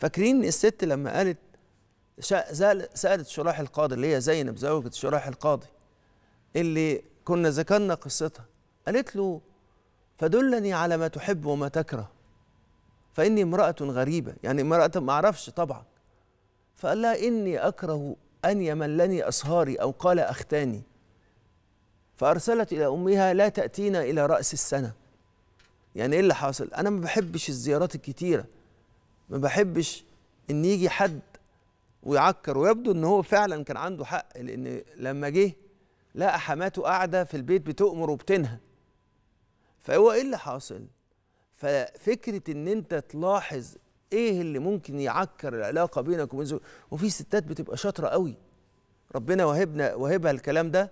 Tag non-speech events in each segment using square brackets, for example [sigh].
فاكرين الست لما قالت سالت شراح القاضي اللي هي زينب زوجة شراح القاضي اللي كنا ذكرنا قصتها قالت له فدلني على ما تحب وما تكره فاني امراه غريبه يعني امراه ما اعرفش طبعا فقال لها اني اكره ان يملني أصهاري او قال اختاني فارسلت الى امها لا تاتينا الى راس السنه يعني ايه اللي حاصل انا ما بحبش الزيارات الكتيره ما بحبش ان يجي حد ويعكر ويبدو ان هو فعلا كان عنده حق لان لما جه لقى حماته قاعده في البيت بتؤمر وبتنهى فهو ايه اللي حاصل ففكره ان انت تلاحظ ايه اللي ممكن يعكر العلاقه بينك وبين زوجك وفي ستات بتبقى شاطره قوي ربنا وهبنا وهبها الكلام ده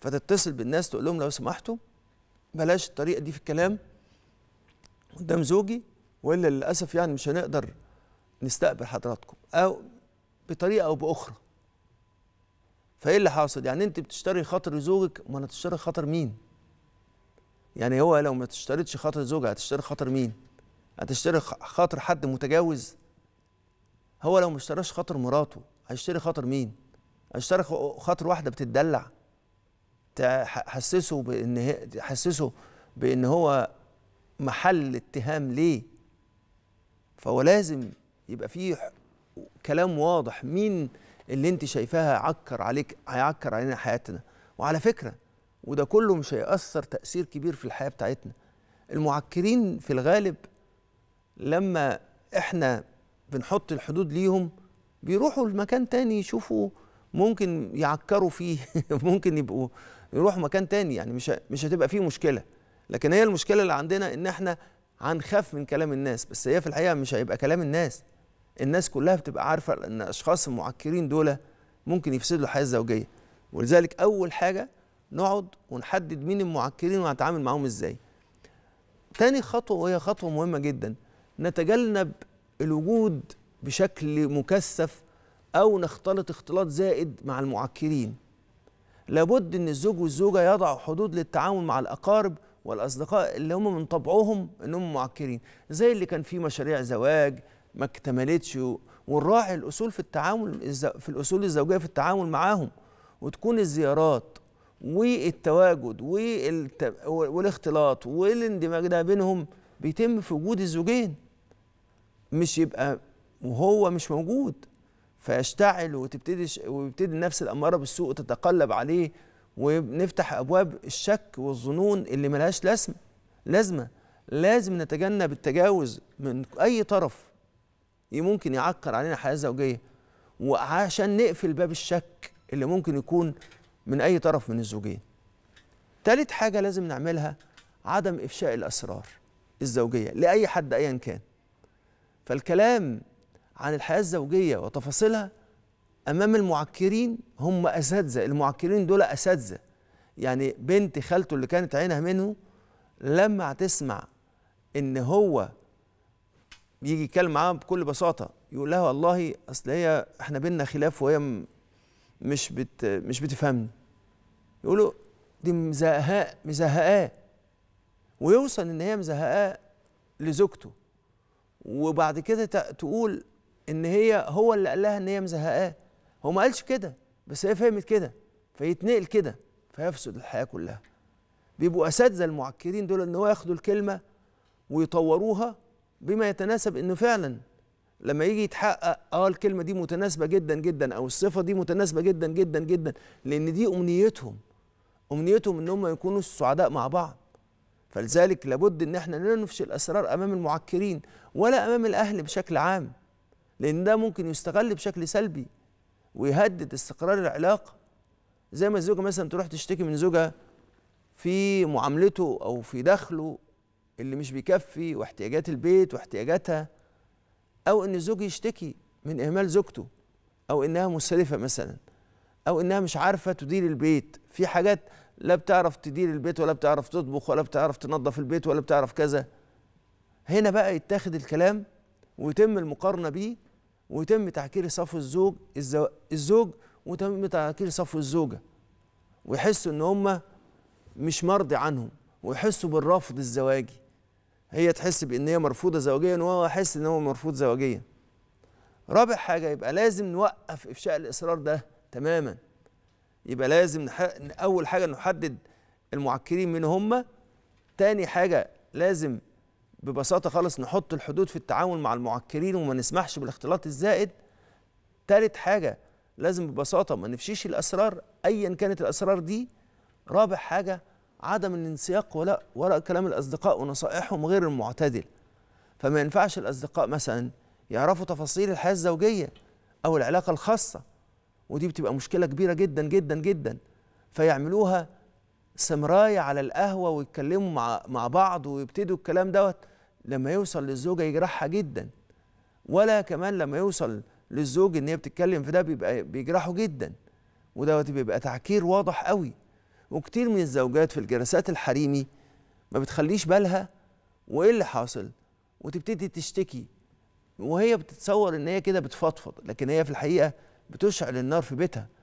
فتتصل بالناس تقول لهم لو سمحتوا بلاش الطريقه دي في الكلام قدام زوجي والا للاسف يعني مش هنقدر نستقبل حضراتكم او بطريقه او باخرى فايه اللي حاصل يعني انت بتشتري خاطر زوجك ما هتشتري خاطر مين يعني هو لو ما تشتريتش خاطر زوجها هتشتري خاطر مين هتشتري خاطر حد متجوز هو لو ما اشتراش خاطر مراته هيشتري خاطر مين هيشتري خاطر واحده بتتدلع تحسسه بان هي تحسسه بان هو محل اتهام ليه فهو لازم يبقى فيه كلام واضح مين اللي انت شايفاها عكر عليك هيعكر علينا حياتنا وعلى فكره وده كله مش هيأثر تأثير كبير في الحياه بتاعتنا المعكرين في الغالب لما احنا بنحط الحدود ليهم بيروحوا لمكان تاني يشوفوا ممكن يعكروا فيه [laughs] ممكن يبقوا يروحوا مكان تاني يعني مش مش هتبقى فيه مشكله لكن هي المشكله اللي عندنا ان احنا هنخاف من كلام الناس بس هي في الحقيقه مش هيبقى كلام الناس الناس كلها بتبقى عارفه ان الاشخاص المعكرين دول ممكن يفسدوا الحياه الزوجيه ولذلك اول حاجه نقعد ونحدد مين المعكرين وهنتعامل معاهم ازاي تاني خطوه وهي خطوه مهمه جدا نتجنب الوجود بشكل مكثف او نختلط اختلاط زائد مع المعكرين لابد ان الزوج والزوجه يضعوا حدود للتعامل مع الاقارب والاصدقاء اللي هم من طبعهم انهم معكرين زي اللي كان فيه مشاريع زواج ما اكتملتش ونراعي الاصول في التعامل في الاصول الزوجيه في التعامل معاهم وتكون الزيارات والتواجد والاختلاط والاندماج ده بينهم بيتم في وجود الزوجين مش يبقى وهو مش موجود فيشتعل وتبتدي ويبتدي النفس الاماره بالسوء تتقلب عليه ونفتح ابواب الشك والظنون اللي ملهاش لازم لازمه لازم نتجنب التجاوز من اي طرف ممكن يعكر علينا حياه زوجيه وعشان نقفل باب الشك اللي ممكن يكون من اي طرف من الزوجين ثالث حاجه لازم نعملها عدم افشاء الاسرار الزوجيه لاي حد ايا كان فالكلام عن الحياه الزوجيه وتفاصيلها امام المعكرين هم اساتذه المعكرين دول اساتذه يعني بنت خالته اللي كانت عينها منه لما هتسمع ان هو يجي يتكلم معاها بكل بساطه يقول لها والله اصل هي احنا بينا خلاف وهي مش بت مش بتفهمني يقولوا دي مزهقاه مزهقاه ويوصل ان هي مزهقاه لزوجته وبعد كده تقول ان هي هو اللي قال لها ان هي مزهقاه هو ما قالش كده بس هي فهمت كده فيتنقل كده فيفسد الحياه كلها بيبقوا اساتذه المعكرين دول ان هو ياخدوا الكلمه ويطوروها بما يتناسب انه فعلا لما يجي يتحقق اه الكلمه دي متناسبه جدا جدا او الصفه دي متناسبه جدا جدا جدا لان دي امنيتهم امنيتهم ان هم يكونوا السعداء مع بعض فلذلك لابد ان احنا لا نفشي الاسرار امام المعكرين ولا امام الاهل بشكل عام لان ده ممكن يستغل بشكل سلبي ويهدد استقرار العلاقه زي ما الزوجه مثلا تروح تشتكي من زوجها في معاملته او في دخله اللي مش بيكفي واحتياجات البيت واحتياجاتها او ان الزوج يشتكي من اهمال زوجته او انها مسرفه مثلا او انها مش عارفه تدير البيت في حاجات لا بتعرف تدير البيت ولا بتعرف تطبخ ولا بتعرف تنظف البيت ولا بتعرف كذا هنا بقى يتاخد الكلام ويتم المقارنه بيه ويتم تعكير صفو الزوج الزوج وتم تعكير صفو الزوجه ويحسوا ان هم مش مرضي عنهم ويحسوا بالرفض الزواجي هي تحس بان هي مرفوضه زوجيا وهو يحس ان هو مرفوض زوجيا رابع حاجه يبقى لازم نوقف افشاء الاصرار ده تماما يبقى لازم نح... اول حاجه نحدد المعكرين من هم تاني حاجه لازم ببساطه خالص نحط الحدود في التعامل مع المعكرين وما نسمحش بالاختلاط الزائد تالت حاجه لازم ببساطه ما نفشيش الاسرار ايا كانت الاسرار دي رابع حاجه عدم الانسياق ولا وراء كلام الاصدقاء ونصائحهم غير المعتدل فما ينفعش الاصدقاء مثلا يعرفوا تفاصيل الحياه الزوجيه او العلاقه الخاصه ودي بتبقى مشكله كبيره جدا جدا جدا فيعملوها سمرايه على القهوه ويتكلموا مع مع بعض ويبتدوا الكلام دوت لما يوصل للزوجه يجرحها جدا ولا كمان لما يوصل للزوج ان هي بتتكلم في ده بيبقى بيجرحه جدا ودوت بيبقى تعكير واضح قوي وكتير من الزوجات في الجلسات الحريمي ما بتخليش بالها وايه اللي حاصل وتبتدي تشتكي وهي بتتصور ان هي كده بتفضفض لكن هي في الحقيقه بتشعل النار في بيتها